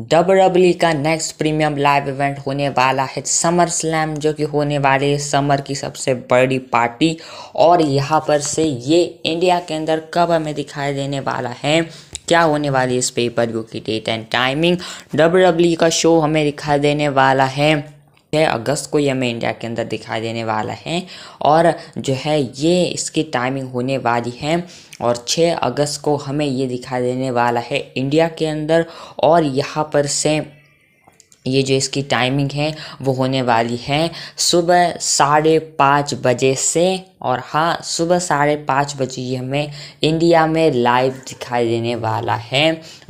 W का next premium live event होने वाला है समर स्लैम जो कि होने वाली है समर की सबसे बड़ी पार्टी और यहाँ पर से ये इंडिया के अंदर कब हमें दिखाई देने वाला है क्या होने वाली है इस पेपर यू की डेट एंड टाइमिंग डब्ल्यू का शो हमें दिखाई देने वाला है छः अगस्त को ये हमें इंडिया के अंदर दिखाई देने वाला है और जो है ये इसकी टाइमिंग होने वाली है और 6 अगस्त को हमें ये दिखाई देने वाला है इंडिया के अंदर और यहाँ पर से ये जो इसकी टाइमिंग है वो होने वाली है सुबह साढ़े पाँच बजे से और हाँ सुबह साढ़े पाँच बजे ये हमें इंडिया में लाइव दिखाई देने वाला है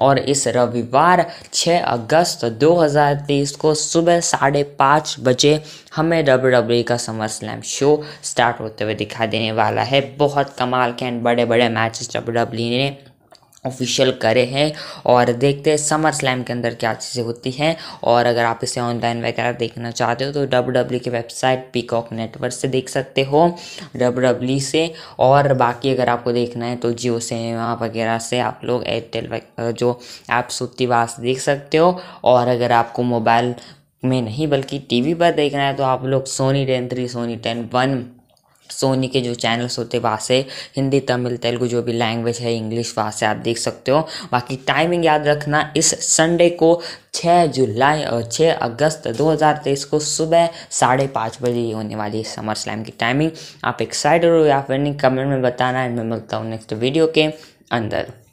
और इस रविवार 6 अगस्त 2023 को सुबह साढ़े पाँच बजे हमें डब्ल्यू डब्ल्यू e का समर स्लैम शो स्टार्ट होते हुए दिखाई देने वाला है बहुत कमाल के एंड बड़े बड़े मैचेस डब्ल्यू डब्ल्यू ने ऑफिशियल करे हैं और देखते हैं समर स्लैम के अंदर क्या चीज़ें होती हैं और अगर आप इसे ऑनलाइन वगैरह देखना चाहते हो तो डब्ल्यू डब्ल्यू e की वेबसाइट पीकॉक नेटवर्क से देख सकते हो डब्ल्यू डब्ल्यू e से और बाकी अगर आपको देखना है तो जियो से वगैरह से आप लोग एयरटेल जो ऐप्स होती वहाँ से देख सकते हो और अगर आपको मोबाइल में नहीं बल्कि टीवी पर देखना है तो आप लोग Sony ten three Sony ten one Sony के जो चैनल्स होते हैं वहाँ से हिंदी तमिल तेलुगु जो भी लैंग्वेज है इंग्लिश वहाँ से आप देख सकते हो बाकी टाइमिंग याद रखना इस संडे को 6 जुलाई और 6 अगस्त 2023 को सुबह साढ़े पाँच बजे ये होने वाली है समर स्लैम की टाइमिंग आप एक्साइटेड हो या फिर नहीं कमेंट में बताना है मैं मिलता हूँ नेक्स्ट वीडियो के अंदर